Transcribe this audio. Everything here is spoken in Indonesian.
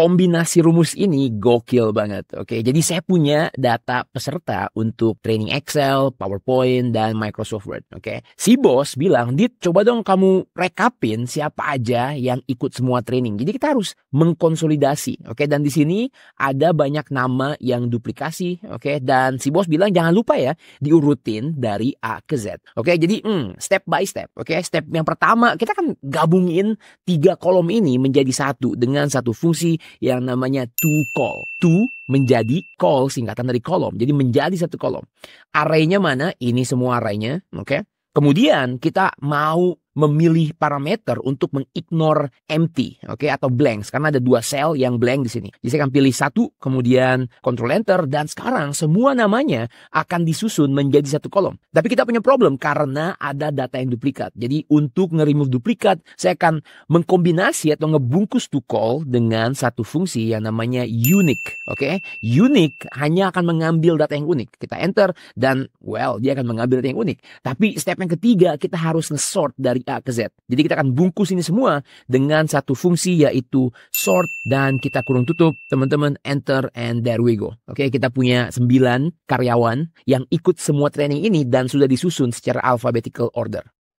kombinasi rumus ini gokil banget. Oke, jadi saya punya data peserta untuk training Excel, PowerPoint, dan Microsoft Word. Oke, si bos bilang, Dit, coba dong kamu rekapin siapa aja yang ikut semua training. Jadi kita harus mengkonsolidasi. Oke, dan di sini ada banyak nama yang duplikasi. Oke, dan si bos bilang jangan lupa ya diurutin dari A ke Z. Oke, jadi hmm, step by step. Oke, step yang pertama kita kan gabungin tiga kolom ini menjadi satu dengan satu fungsi yang namanya to call. To menjadi call singkatan dari kolom. Jadi menjadi satu kolom. Arraynya mana? Ini semua arraynya. Oke. Okay? Kemudian kita mau memilih parameter untuk mengignore empty, oke okay, atau blanks karena ada dua sel yang blank di sini. Jadi saya akan pilih satu, kemudian control enter dan sekarang semua namanya akan disusun menjadi satu kolom. Tapi kita punya problem karena ada data yang duplikat. Jadi untuk nge-remove duplikat, saya akan mengkombinasi atau ngebungkus to call dengan satu fungsi yang namanya unique, oke? Okay? Unique hanya akan mengambil data yang unik. Kita enter dan well, dia akan mengambil data yang unik. Tapi step yang ketiga kita harus nge-sort dari dari A ke Z. Jadi kita akan bungkus ini semua dengan satu fungsi yaitu sort dan kita kurung tutup teman-teman enter and there we go. Oke, kita punya 9 karyawan yang ikut semua training ini dan sudah disusun secara alphabetical order.